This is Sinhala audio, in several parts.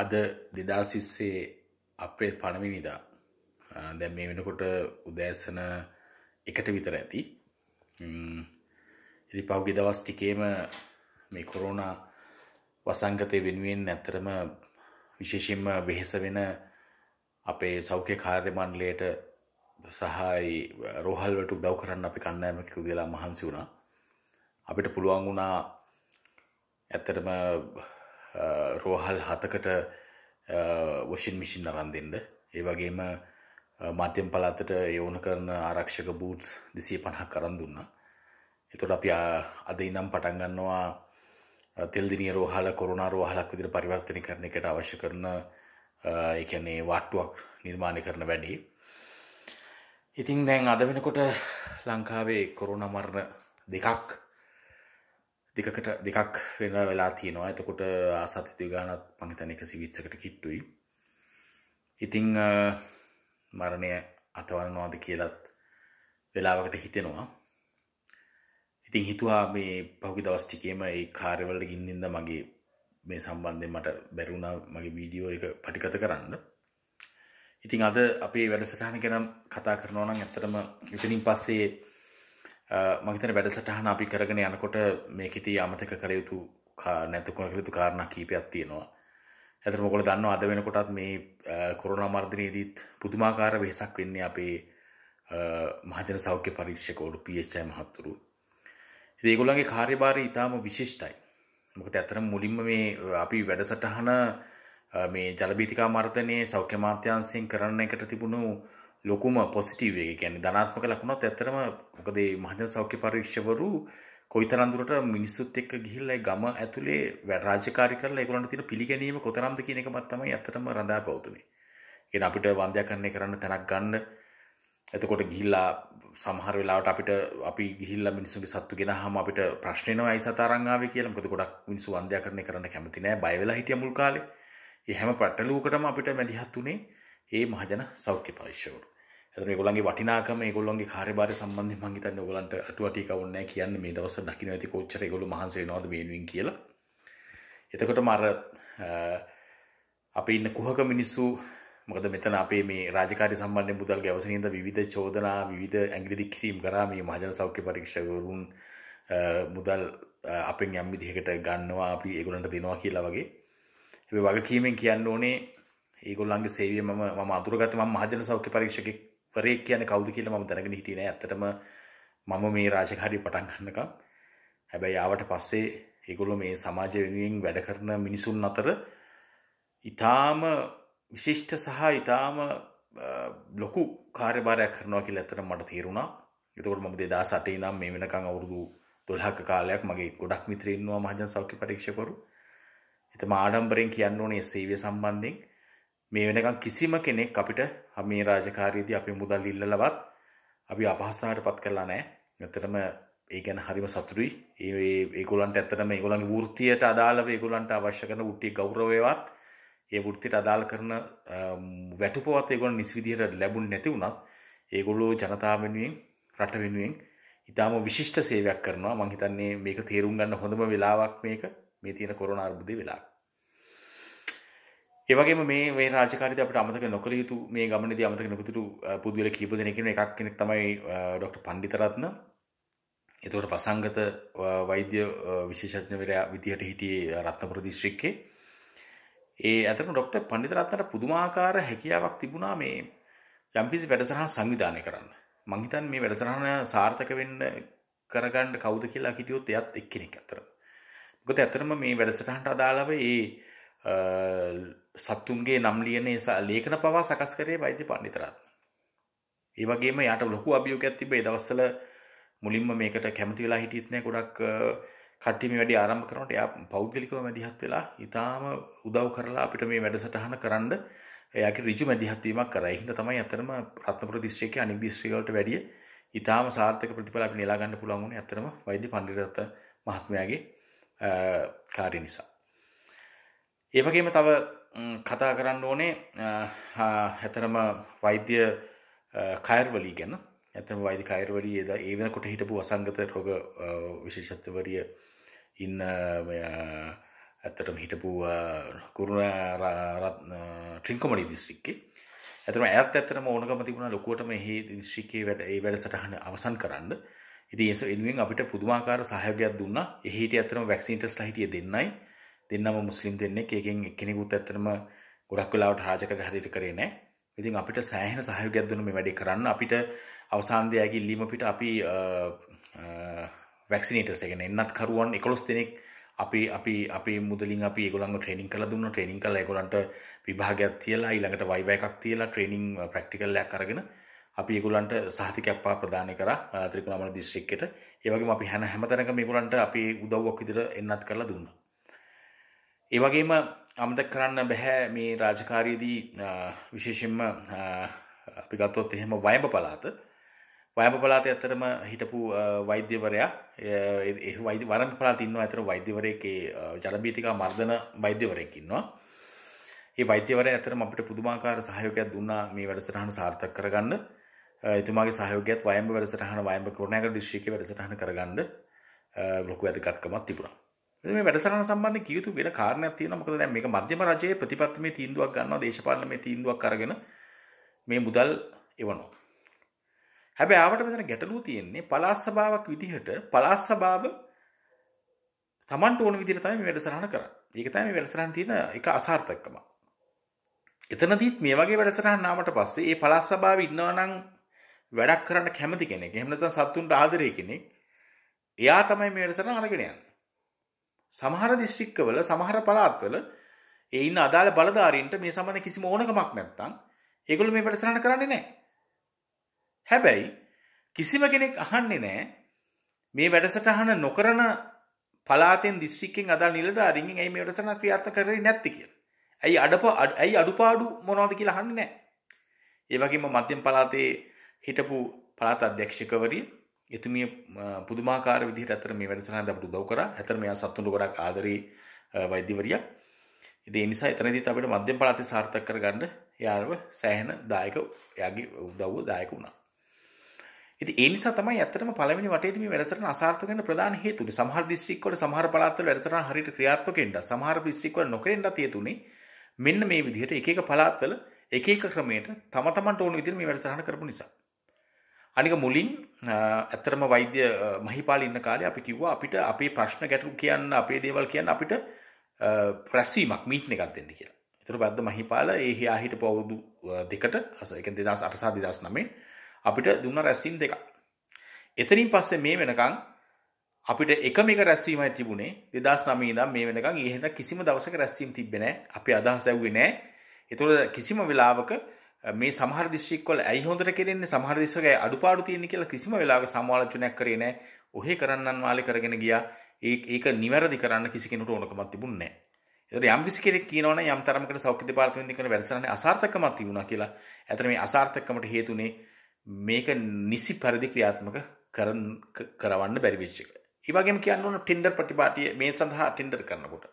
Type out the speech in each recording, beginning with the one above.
අද දෙදාසිස්සේ අප්‍රේල් පණවිනිදා දැ මේ වෙනකොට උදෑසන එකට විතර ඇති එදි පෞ්ගෙ දවස් ටිකේම මේ කොරෝණ වසංගතය වෙනුවෙන් ඇත්තරම විශේෂෙන්ම වෙහෙස වෙන අපේ සෞඛ්‍ය කාර්යමන්ලයට සහයි රෝහල්වට උදව් කරන්න අපි කන්නෑමකු වෙලා මහන්සි වුණා අපිට පුළුවන් වුණා ඇත්තරම රෝහල් හතකට වොෂන් මිසින් අරන් දෙන්න ඒ වගේම මධ්‍යම් පලාතට යෝන කරන ආරක්ෂක බූට්ස් දෙසේ පණහක් කරන් දුන්න එතොට අපි අද ඉනම් පටන්ගන්නවා තෙල්දිනී රෝහල කොරුණා රෝහලක් විදිර පරිවර්තනය කරන එකට අවශ්‍ය කරන එකන්නේ වාට්ටුවක් නිර්මාණය කරන වැඩි ඉතින් දැන් අද වෙනකොට ලංකාවේ කොරුණ මරණ දෙකක් දෙකට දෙකක් වෙන වෙලා තියෙනවා එතකොට ආසාතිතිය ගානත් පංහිතන එක සිවිච්සකට කිට්ටුයි ඉතිං මරණය අතවරනවාද කියලත් වෙලාවකට හිතෙනවා ඉතින් හිතුවා මේ පහුගි දවස්ටිකේම ඒ කාර්වලට ගින්දින්ද මගේ මේ සම්බන්ධය මට බැරුණා මගේ වීඩියෝ එක පටිකත කරන්න ඉතිං අද අපේ වැඩසටහන ගැනම් කතා කරනවනම් ඇතරම යුතනින් පස්සේ මගතන වැඩසටහන අපි කරගෙන යනකොට මේකෙති අමතක කරයුතු නැතකුණකලතු කාරණ කීපයක් තියෙනවා. ඇතර මොකොල දන්න අද වෙනකොටත් මේ කොරුණ මර්ධනයේදීත් පුදුමාකාර වෙහසක් වෙන්නේ අපේ මහජන සෞඛ්‍ය පරීක්ෂකවරු පHයි මහත්තුරු. ඒගොල්ලන්ගේ කාර්යභාරය ඉතාම විශිෂ්ටයි. මොකද ඇතරම් මුලින්ම මේ අපි වැඩසටහන මේ ජලබීතිකා මර්ධනය සෞඛ්‍ය මාත්‍යන්සියෙන් කරන්න එකට තිබුණු ලොකුම පොසිටීව එක ගැන ධනාත්මක ලකුණත් ඇතරම මොකදේ මහජන සෞඛ්‍ය පරීක්ෂවරු කොයි තරන්දුරට මිනිස්සුත් එක්ක ගිහිල්ලයි ගම ඇතුළේ රාජකාරි කරලා ඒගොල්ලන්ට තියෙන පිළිගැනීම කොතරම්ද කියන එකමත් තමයි ඇත්තටම රඳා පවතුනේ. ඒ අපිට වන්දනාකරණය කරන්න තැනක් ගන්න එතකොට ගිහිල්ලා සමහර වෙලාවට අපිට අපි ගිහිල්ලා මිනිස්සුන්ගේ සත්තු ගෙනහම අපිට ප්‍රශ්න එනවා ඇයි සතරන් ආවේ කියලා. මොකද ගොඩක් මිනිස්සු වන්දනාකරණය කරන්න කැමති නෑ බය වෙලා හිටිය මුල් කාලේ. ඒ හැම පටලුවකටම අපිට මැදිහත් උනේ ඒ මහජන සෞඛ්‍ය පර්ශ්ෂවරු ඇතන ගොලන්ගේ වටිනාකම ගොල්ලොන්ගේ කාරබාර සම්බන්ධ මංහිතන්න ගොලන්ට අටුවටි කවන්න කියන්න මේ දවස දකින ඇති කොච්චර ගොලු හන්සේ නොද බේෙන් කියලා එතකොට මර අපි ඉන්න කුහක මිනිස්සු මොකද මෙතන අපේ මේ රාජකාරි සම්බන්ධ මුදල් ගැවසනද විධ චෝදනා විධ ඇගිලි කිරීම් කරා මේ මහජන සෞඛ්‍ය පරීක්ෂකවරුන් මුදල් අපෙන් යම් විදිහකට ගන්නවා අපි ඒගොලන්ට දෙනවා කියලා වගේ වගකීමෙන් කියන්න ඕනේ ඒගොල්ලන්ගේ සේවය ම ම අතුරගත ම මහජන සෞඛ්‍ය පරීක්ෂක වරේ කියන කවුද කියල ම දැනගෙන හිටියන ඇතටම මම මේ රාශකාරි පටන් ගන්නකම් හැබැයි ආවට පස්සේ ඒගොල්ලො මේ සමාජ වෙනුවෙන් වැඩ කරන මිනිසුන් අතර ඉතාම විශිෂ්ට සහ ඉතාම ලොකු කාර්යභාරයක් කරනවා කියල ඇතර මට තේරුණා එතකොට මම දෙදා සටේ නම් මේ වෙනකං අවුරුදු දොල්හක කාලයක් මගේ ගොඩක් මිත්‍රයෙන්වා මහජන් සෞඛ්‍ය පරීක්ෂකරු එතම ආඩම්බරෙන් කියන්න ඕනේ සේවය සම්බන්ධයෙන් මේ වෙනකම් කිසිම කෙනෙක් අපිට මේ රාජකාරීදී අපේ මුදල් ඉල්ලලවත් අපි අපහසුතාවට පත් කරලා නැහැ. ඇත්තටම ඒ ගැන හරිම සතුටුයි. ඒ ඒගොල්ලන්ට ඇත්තටම ඒගොල්ලන්ගේ වෘත්තියට අදාළව ඒගොල්ලන්ට අවශ්‍ය කරන උට්ටිය ගෞරවයවත් ඒ වෘත්තියට අදාළ කරන වැටුපවත් ඒගොල්ලන් නිසි විදිහට ලැබුණ නැති වුණත් ඒගොල්ලෝ ජනතාව වෙනුවෙන් රට වෙනුවෙන් ඉතාම විශිෂ්ට සේවයක් කරනවා මංහිතන්නේ මේක තේරුම් ගන්න හොඳම වෙලාවක් මේක මේ තියෙන කොරන අර්බුදය වෙලා ඒවගේ මේ රාජකාරත අපට අමතක නොකළ යුතු මේ ගමනද අමතක නොකතුරු පුදුවල කීප දෙන කෙන එකක් කෙනෙක් තමයි ඩොක්ට පණ්ඩිතරත්න එතවට පසංගත වෛද්‍ය විශේෂඥවරයා විදිහට හිටියේ රත්නපුර දිශ්‍රික්කේ ඒ ඇතම ඩොක්ට පණ්ඩිතරත්නට පුදුමාකාර හැකියාවක් තිබුණා මේ යම්පිසි වැඩසහන් සංවිධානය කරන්න මංහිතන් මේ වැඩසරහන සාර්ථක වෙන්න කරගන්න කවුද කියලා හිටියොත් එයත් එක්කෙනෙක් අතර ගොත ඇතරම මේ වැඩසටහන්ට අදාලව ඒ සත්තුන්ගේ නම් ලියනේ ලේඛන පවා සකස් කරේ වෛද්‍ය පණ්ඩිතරත්න. ඒ වගේම යාට ලොකු අභියෝගයක් තිබ්බේ ඒ දවස්වල මුලින්ම මේකට කැමති වෙලා හිටියෙත් නෑ ගොඩක් කට්ටිය මේ වැඩේ ආරම්භ කරනකොට එයා පෞද්ගලිකව මැදිහත් වෙලා ඊටාම උදව් කරලා අපිට මේ වැඩසටහන කරන්න එයාගේ ඍජු මැදිහත් වීමක් කරා. ඒ හින්දා තමයි අතරම රත්නපුර දිස්ත්‍රික්කයේ අනික් දිස්ත්‍රික්ක වලට වැඩිය ඊටාම සාර්ථක ප්‍රතිඵල අපිට නෙලා ගන්න පුළුවන් වුණේ අතරම වෛද්‍ය පණ්ඩිතරත්න මහත්මයාගේ කාර්ය නිසා. ඒවගේම තව කතා කරන්න ඕනේ හැතරම වෛද්‍ය කයර්වලී ගැන ඇතම වෛදි කයර්වලී ද ඒ වෙනකොට හිටපු වසංගත රෝග විශේෂත්වවරිය ඉන්න ඇත්තටම හිටපු කුරුණ ට්‍රිංකොමඩි දිස්ත්‍රික්කේ ඇතම ඇත් ඇත්තම ඕනකම තිබුණ ලොකුවටම එහි දිශ්ිකේ වැඩ ඒ වැඩ සටහන අවසන් කරන්න ඉති ඒස එනුවෙන් අපිට පුදුමාකාර සහයගයක් දුන්න එහිට ඇතම වැක්සින්ටස් හිටිය දෙන්නයි දෙන්නම මුස්ලිම් දෙන්නේ එකකින් එක්කෙනෙකුත් ඇත්තටම ගොඩක් වෙලාවට රාජකරක හරියට කරේ නැහැ. ඉතින් අපිට සෑහෙන සහයෝගයක් දුන්න මේ වැඩේ කරන්න අපිට අවසාන දේ ඇගිල්ලීම පිට අපි වැක්සිනේටර්ස් ඒ කියන්නේ එන්නත් කරුවන් 11 දෙනෙක් අපි අපි අපේ මුදලින් අපි ඒගොල්ලන්ව ට්‍රේනින් කරලා දුන්නා ට්‍රේනින් කරලා ඒගොල්ලන්ට විභාගයක් තියලා ඊළඟට වයිවා එකක් තියලා ට්‍රේනින් ප්‍රැක්ටිකල් එකක් අරගෙන අපි ඒගොල්ලන්ට සහතිකයක් පවා ප්‍රදානය කරා ත්‍රිකුණාමල දිස්ත්‍රික්කයට ඒ වගේම අපි හැම හැමතැනකම මේගොල්ලන්ට අපි උදව්වක් විදිහට එන්නත් කරලා දුන්නා ඒවගේම අමතක් කරන්න බැහැ මේ රාජකාරීදී විශේෂෙන්ම අපි ගත්තොත් එහෙම වයඹ පලාත වයඹ පලාත ඇතරම හිටපු වෛද්‍යවරයා ඒ වෛද්‍ය වරම් පලාත ඉන්නවා ඇතර වෛද්‍යවරයකේ ජනබීතිකා මර්ධන වෛද්‍යවරයෙක් ඉන්නවා ඒ වෛද්‍යවරය ඇතරම අපිට පුදුමාකාර සහයෝගයක් දුන්නා මේ වැඩසටහන සාර්ථක කරගන්න එතුමාගේ සහයෝගයත් වයඹ වැඩසටහන වයඹ කරුණාකර දිස්ත්‍රික්කයේ වැඩසටහන කරගන්න ලොකු වැදගත්කමක් තිබුණා මේ වැඩසටහන සම්බන්ධ කිය යුතු වෙන කාරණයක් තියෙනවා. මොකද දැන් මේක මධ්‍යම රජයේ ප්‍රතිපත්තිමේ තීන්දුවක් ගන්නවා දේශපාලනමේ තීන්දුවක් අරගෙන මේ මුදල් එවනවා. හැබැයි ආවට මෙතන ගැටලුව තියෙන්නේ පළාත් සභාවක් විදිහට පළාත් සභාව Tamanට ඕන විදිහට තමයි මේ වැඩසටහන කරන්නේ. ඒක තමයි මේ වැඩසටහන තියෙන එක අසාර්ථකකම. එතනදීත් මේ වගේ වැඩසටහන් ආවට පස්සේ ඒ පළාත් සභාවේ ඉන්නවා නම් වැඩක් කරන්න කැමති කෙනෙක්. එහෙම නැත්නම් සත්තුන්ට ආදරේ කෙනෙක්. එයා තමයි මේ වැඩසටහන අරගෙන යන්නේ. සමහර දිස්ත්‍රික්කවල සමහර පළාත්වල ඒ ඉන්න අදාළ බලධාරීන්ට මේ සම්බන්ධ කිසිම ඕනකමක් නැත්නම් ඒගොල්ලෝ මේ වැඩසටහන කරන්නේ නැහැ. හැබැයි කිසිම කෙනෙක් අහන්නේ නැහැ මේ වැඩසටහන නොකරන පලාතෙන් දිස්ත්‍රික්කෙන් අදාළ නිලධාරීන්ගෙන් ඇයි මේ වැඩසටහන ක්‍රියාත්මක කරන්නේ නැත්තේ කියලා. ඇයි අඩප ඇයි අඩුපාඩු මොනවද කියලා අහන්නේ නැහැ. ඒ වගේම මධ්‍යම පලාතේ හිටපු පලාත අධ්‍යක්ෂකවරිය එතුමිය පුදුමාකාර විදිහට ඇතර මේ වැඩසටහනට අපට උදව් කරා. ඇතර මෙයා සතුන්ට ගොඩක් ආදරේ වෛද්‍යවරියක්. ඉතින් ඒ නිසා එතනදිත් අපිට මධ්‍යම පළාතේ සාර්ථක කරගන්න එයාව සෑහෙන දායක එයාගේ උදව්ව දායක වුණා. ඉතින් ඒ නිසා තමයි ඇත්තටම පළවෙනි වටේදී මේ වැඩසටහන අසාර්ථක වෙන්න ප්‍රධාන හේතුනේ සමහර දිස්ත්‍රික් වල සමහර පළාත්වල වැඩසටහන් හරියට ක්‍රියාත්මක වෙන්න සමහර දිස්ත්‍රික් වල නොකරෙන්නත් හේතුනේ මෙන්න මේ විදිහට එක එක පළාත්වල එක එක ක්‍රමයට තම තමන්ට ඕන විදිහට මේ වැඩසටහන කරපු නිසා. අනික මුලින් ඇත්තරම වෛද්‍ය මහිපාල ඉන්න කාලේ අපි කිව්වා අපිට අපේ ප්‍රශ්න ගැටලු කියන්න අපේ දේවල් කියන්න අපිට රැස්වීමක් මීට් එකක් දෙන්න කියලා. ඒතර බද්ද මහිපාල ඒ හියා හිටපු අවුරුදු දෙකට ඒ කියන්නේ 2008 සහ 2009 අපිට දුන්න රැස්වීම් දෙකක්. එතනින් පස්සේ මේ වෙනකන් අපිට එකම එක රැස්වීමයි තිබුණේ 2009 ඉඳන් මේ වෙනකන් ඊහෙට කිසිම දවසක රැස්වීම් තිබ්බේ නැහැ. අපි අදහස් ඇව්වේ නැහැ. ඒතකොට කිසිම වෙලාවක මේ සමහර දිස්ත්‍රික්වල ඇයි හොඳට කෙරෙන්නේ සමහර දිස්ත්‍රික්කේ අඩුපාඩු තියෙන කියලා කිසිම වෙලාවක සමාලෝචනයක් කරේ නැහැ. ඔහි කරන්නන් වාලේ කරගෙන ගියා. ඒක නිවැරදි කරන්න කිසි කෙනෙකුට ඕනකමක් තිබුණේ නැහැ. ඒතර යම් කිසි කෙනෙක් කියනවනම් යම් තරමකට සෞඛ්‍ය දෙපාර්තමේන්තුවෙන් කරන වැඩසටහනේ අසාර්ථකමක් තිබුණා කියලා. ඇතර මේ අසාර්ථකකමට හේතුනේ මේක නිසි පරිදි ක්‍රියාත්මක කරවන්න බැරි වෙච්ච එක. ඒ වගේම කියන්න ඕන ටෙන්ඩර් ප්‍රතිපාටිය මේ සඳහා ටෙන්ඩර් කරනකොට.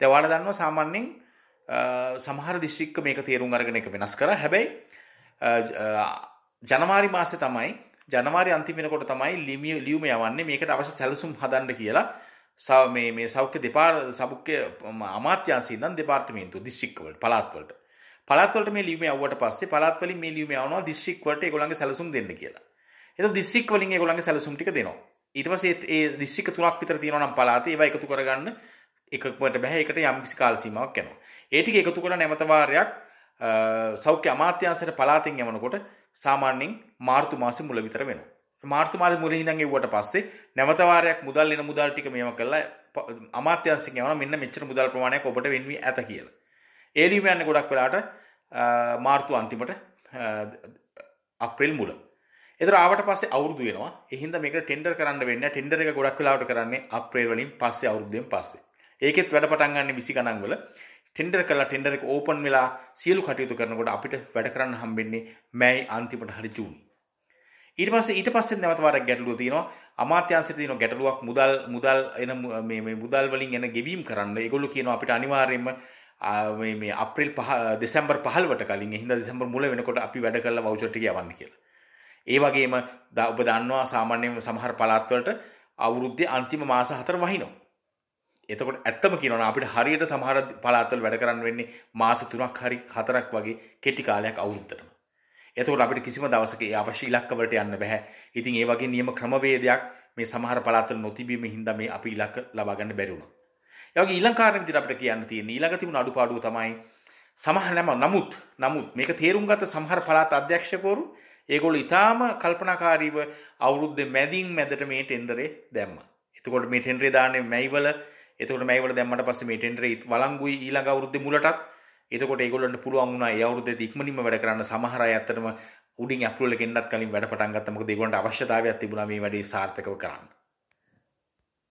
දැන් ඔයාලා දන්නවා සාමාන්‍යයෙන් සමහර දිශ්‍රික්ක මේක තේරුම් අරගෙන එක වෙනස් කර හැබැයි ජනවාරි මාසය තමයි ජනවාරි අන්තිමෙනකොට තමයි ලිමිය ලියුම යවන්නේ මේකට අවශ්‍ය සැලසුම් හදන්න කියලා සව මේ මේ සෞඛ්‍ය දෙපාර සෞඛ්‍ය අමාත්‍යාංශය ඉඳන් දෙපාර්තමේන්තුව දිස්ත්‍රික්කවලට පළාත්වලට පළාත්වලට මේ ලියුම යවුවට පස්සේ පළාත්වලින් මේ ලියුම යවනවා දිස්ත්‍රික්කවලට ඒගොල්ලන්ගේ සැලසුම් දෙන්න කියලා. එතකොට දිස්ත්‍රික්ක වලින් ඒගොල්ලන්ගේ සැලසුම් ටික දෙනවා. ඊට පස්සේ ඒ දිස්ත්‍රික්ක තුනක් විතර තියෙනවා නම් පළාතේ ඒවා එකතු කරගන්න එකකට බෑ ඒකට යම් කිසි කාල සීමාවක් යනවා. ඒටික එකතු කළ නැමතවාරයක් සෞඛ්‍ය අමාත්‍යන්සයට පලාතින් යමනකොට සාමාන්‍යෙන් මාර්තු මාසි මුල විතර වෙන. මාර්තුමාද මුරහිදගේ වට පස්සේ නැවතවාරයක් මුදල් එන මුදල් ටික මෙම කරලා අමාත්‍යන්සි යන මෙන්න මෙච්චර මුදල් ප්‍රමාණයක් ඔබට වෙන්වී ඇත කියල. ඒලීමයන්න ගොඩක් වෙලාට මාර්තු අන්තිමට අප්‍රෙල් මුල. එදරාවට පස්සේ අවුරදු වෙනවා එහින්ද මේක ටෙන්ඩර් කරන්න වෙන්න ටෙන්ඩර් එක ගොඩක් වෙලාවට කරන්නේ අප්‍රේල් වලින් පස්සේ අවුරුද්දෙන් පස්සේ. ඒකෙත් වැඩ පටන් ගන්න 20 ගණන් වල ටෙන්ඩර් කලා ටෙන්ඩර් එක ඕපන් වෙලා සියලු කටයුතු කරනකොට අපිට වැඩ කරන්න හම්බෙන්නේ මෑයි අන්තිමට හරි ජූනි. ඊට පස්සේ ඊට පස්සේ නැවත වාරයක් ගැටලුව තියෙනවා අමාත්‍යාංශයට තියෙන ගැටලුවක් මුදල් මුදල් එන මේ මේ මුදල් වලින් එන ගෙවීම් කරන්න ඒගොල්ලෝ කියනවා අපිට අනිවාර්යයෙන්ම මේ මේ අප්‍රේල් 5 දෙසැම්බර් 15ට කලින් එහිඳ දෙසැම්බර් මුල වෙනකොට අපි වැඩ කරලා වවුචර් ටික යවන්න කියලා. ඒ වගේම ඔබ දන්නවා සාමාන්‍යයෙන් සමහර පළාත්වලට අවුරුද්දේ අන්තිම මාස 4 වහිනවා. එතකොට ඇත්තම කියනවා අපිට හරියට සමහර පළාත්වල වැඩ කරන්න වෙන්නේ මාස 3ක් හරි 4ක් වගේ කෙටි කාලයක් අවුරුද්දටම. එතකොට අපිට කිසිම දවසක ඒ අවශ්‍ය ඉලක්ක වලට යන්න බෑ. ඉතින් ඒ වගේ නියම ක්‍රමවේදයක් මේ සමහර පළාත්වල නොතිබීම හින්දා මේ අපි ඉලක්ක ලබා ගන්න බැරි වුණා. ඒ වගේ ඊළඟ කාරණේ විදිහට අපිට කියන්න තියෙන්නේ ඊළඟ තිබුණ අඩුපාඩුව තමයි සමහර නම නමුත් නමුත් මේක තේරුම් ගත සමහර පළාත් අධ්‍යක්ෂකවරු ඒගොල්ලෝ ඊටාම කල්පනාකාරීව අවුරුද්දේ මැදින් මැදට මේ ටෙන්ඩරේ දැම්මා. එතකොට මේ ටෙන්ඩරේ දාන්නේ මැයිවල එතකට මේවල දැමට පස්ස මේ ටෙන්ඩරේ වලංගුයි ඊළඟ අවුරුද්ද මුලටත් එතකොට ඒගොල්ලන්ට පුළුවන් වුණා ඒ අවුරුද්ද ඉක්මනින්ම වැඩ කරන්න සමහර අය ඇත්තටම උඩින් ඇප්‍රූවල් එක එන්නත් කලින් වැඩ පටන් ගත්තා මොකද ඒගොල්ලන්ට අවශ්‍යතාවයක් තිබුණා මේ වැඩේ සාර්ථකව කරන්න